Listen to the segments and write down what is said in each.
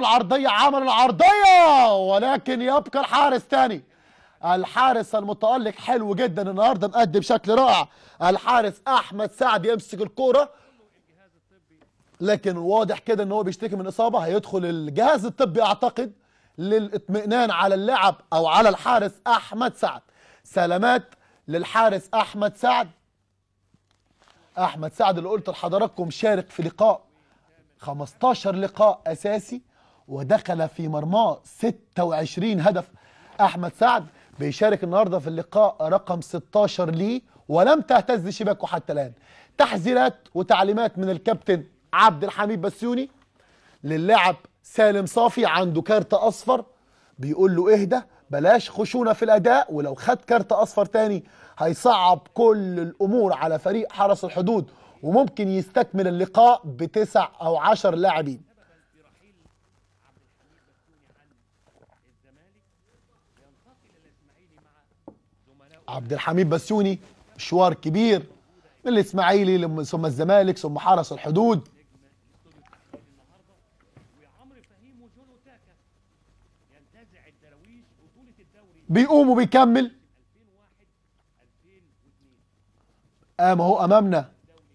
العرضية عمل العرضية ولكن يبقى الحارس تاني الحارس المتألق حلو جدا النهارده مقدم بشكل رائع الحارس احمد سعد يمسك الكوره لكن واضح كده ان هو بيشتكي من اصابه هيدخل الجهاز الطبي اعتقد للاطمئنان على اللاعب او على الحارس احمد سعد سلامات للحارس احمد سعد احمد سعد اللي قلت لحضراتكم شارك في لقاء 15 لقاء اساسي ودخل في مرماه 26 هدف احمد سعد بيشارك النهارده في اللقاء رقم 16 ليه ولم تهتز شباكه حتى الان تحذيرات وتعليمات من الكابتن عبد الحميد بسيوني للاعب سالم صافي عنده كارت اصفر بيقول له اهدى بلاش خشونه في الاداء ولو خد كارت اصفر تاني هيصعب كل الامور على فريق حرس الحدود وممكن يستكمل اللقاء بتسع او عشر لاعبين عبد الحميد بسيوني مشوار كبير من الاسماعيلي ثم الزمالك ثم حرس الحدود بيقوم وبيكمل قام اهو امامنا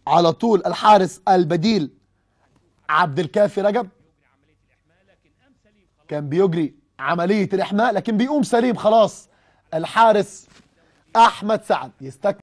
على طول الحارس البديل عبد الكافي رجب كان بيجري عمليه الاحماء لكن بيقوم سليم خلاص الحارس احمد سعد يستكمل